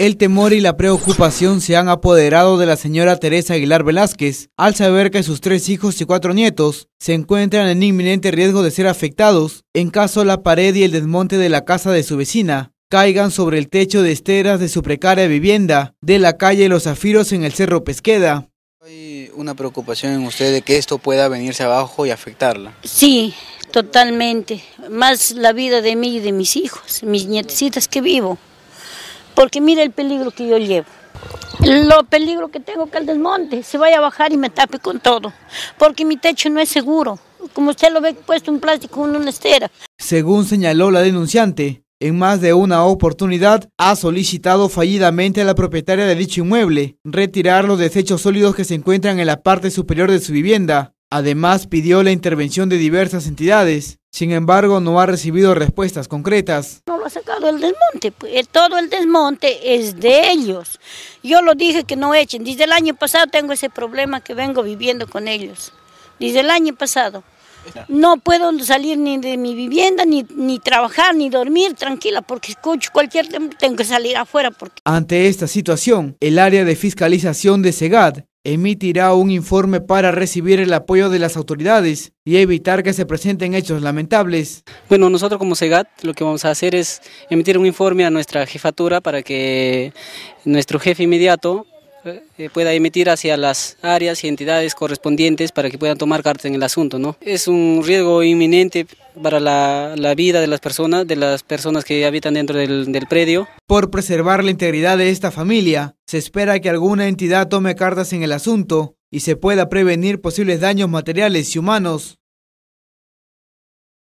El temor y la preocupación se han apoderado de la señora Teresa Aguilar Velázquez al saber que sus tres hijos y cuatro nietos se encuentran en inminente riesgo de ser afectados en caso la pared y el desmonte de la casa de su vecina caigan sobre el techo de esteras de su precaria vivienda de la calle Los Zafiros en el Cerro Pesqueda. ¿Hay una preocupación en usted de que esto pueda venirse abajo y afectarla? Sí, totalmente. Más la vida de mí y de mis hijos, mis nietecitas que vivo porque mire el peligro que yo llevo. Lo peligro que tengo que el desmonte, se vaya a bajar y me tape con todo, porque mi techo no es seguro. Como usted lo ve puesto un plástico en una estera. Según señaló la denunciante, en más de una oportunidad ha solicitado fallidamente a la propietaria de dicho inmueble retirar los desechos sólidos que se encuentran en la parte superior de su vivienda, Además, pidió la intervención de diversas entidades. Sin embargo, no ha recibido respuestas concretas. No lo ha sacado el desmonte, pues. Eh, todo el desmonte es de ellos. Yo lo dije que no echen. Desde el año pasado tengo ese problema que vengo viviendo con ellos. Desde el año pasado. No puedo salir ni de mi vivienda, ni, ni trabajar, ni dormir tranquila, porque escucho cualquier tengo que salir afuera. Porque... Ante esta situación, el área de fiscalización de SEGAD emitirá un informe para recibir el apoyo de las autoridades y evitar que se presenten hechos lamentables. Bueno, nosotros como SEGAT lo que vamos a hacer es emitir un informe a nuestra jefatura para que nuestro jefe inmediato eh, pueda emitir hacia las áreas y entidades correspondientes para que puedan tomar cartas en el asunto. ¿no? Es un riesgo inminente para la, vida de las personas, de las personas que habitan dentro del, del predio. Por preservar la integridad de esta familia, se espera que alguna entidad tome cartas en el asunto y se pueda prevenir posibles daños materiales y humanos.